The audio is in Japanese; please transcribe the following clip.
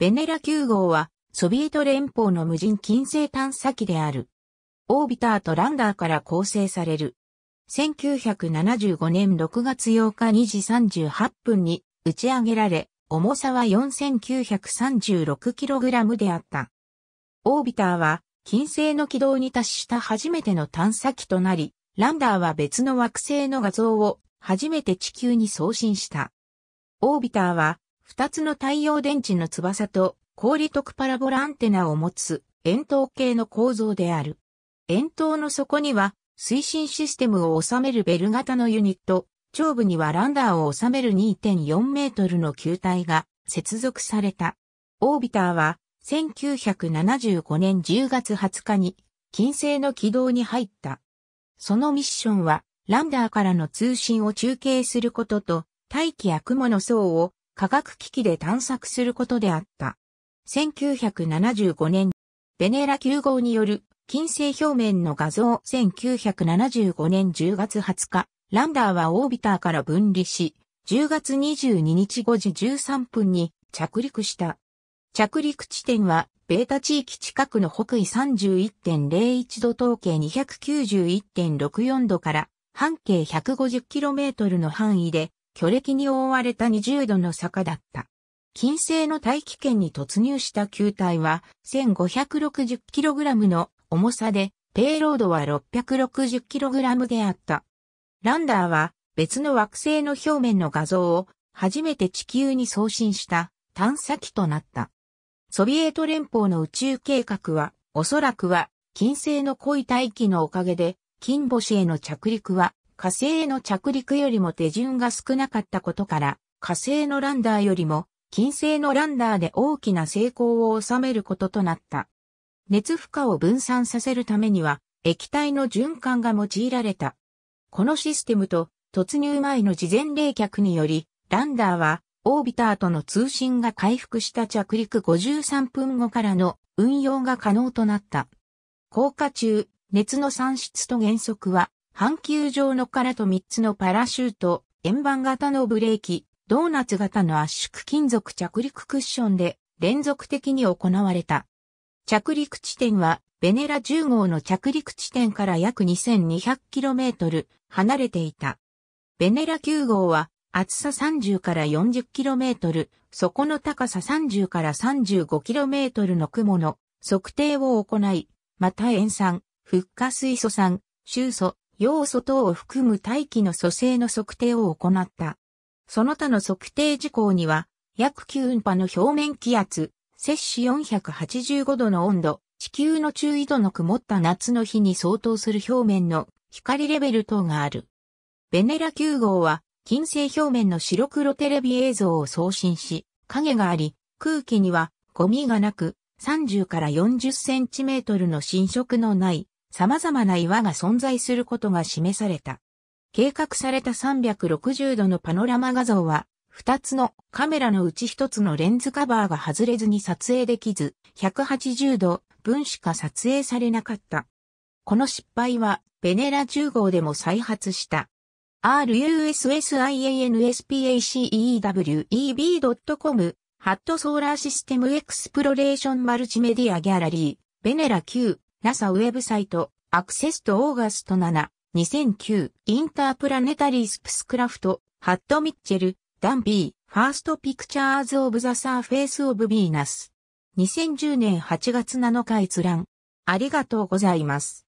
ベネラ9号は、ソビエト連邦の無人金星探査機である。オービターとランダーから構成される。1975年6月8日2時38分に打ち上げられ、重さは 4936kg であった。オービターは金星の軌道に達した初めての探査機となり、ランダーは別の惑星の画像を初めて地球に送信した。オービターは二つの太陽電池の翼と氷特パラボラアンテナを持つ円筒形の構造である。円筒の底には推進システムを収めるベル型のユニット、上部にはランダーを収める2.4メートルの球体が接続された。オービターは1975年10月20日に金星の軌道に入った。そのミッションはランダーからの通信を中継することと大気や雲の層を科学機器で探索することであった。1975年、ベネラ9号による金星表面の画像1975年10月20日、ランダーはオービターから分離し、10月22日5時13分に着陸した。着陸地点は、ベータ地域近くの北緯31.01度統計291.64度から半径 150km の範囲で巨歴に覆われた20度の坂だった。金星の大気圏に突入した球体は 1560kg の重さで、ペイロードは 660kg であった。ランダーは別の惑星の表面の画像を初めて地球に送信した探査機となった。ソビエト連邦の宇宙計画は、おそらくは金星の濃い大気のおかげで、金星への着陸は火星への着陸よりも手順が少なかったことから、火星のランダーよりも金星のランダーで大きな成功を収めることとなった。熱負荷を分散させるためには、液体の循環が用いられた。このシステムと突入前の事前冷却により、ランダーはオービターとの通信が回復した着陸53分後からの運用が可能となった。降下中、熱の散出と減速は半球状の殻と3つのパラシュート、円盤型のブレーキ、ドーナツ型の圧縮金属着陸クッションで連続的に行われた。着陸地点はベネラ10号の着陸地点から約 2200km 離れていた。ベネラ9号は厚さ30から 40km、底の高さ30から 35km の雲の測定を行い、また塩酸、フッ化水素酸、臭素、要素等を含む大気の組成の測定を行った。その他の測定事項には、約9波の表面気圧、摂氏485度の温度、地球の中緯度の曇った夏の日に相当する表面の光レベル等がある。ベネラ9号は、金星表面の白黒テレビ映像を送信し、影があり、空気にはゴミがなく、30から40センチメートルの侵食のない様々な岩が存在することが示された。計画された360度のパノラマ画像は、2つのカメラのうち1つのレンズカバーが外れずに撮影できず、180度分しか撮影されなかった。この失敗は、ベネラ10号でも再発した。russianspacew.com e b ハットソーラーシステムエクスプロレーションマルチメディアギャラリー、ベネラ9 NASA ウェブサイト、アクセスとオーガスト7、2009、インタープラネタリースプスクラフト、ハット・ミッチェル、ダン・ビー、ファースト・ピクチャーズ・オブ・ザ・サーフェイス・オブ・ビーナス。2010年8月7日閲覧。ありがとうございます。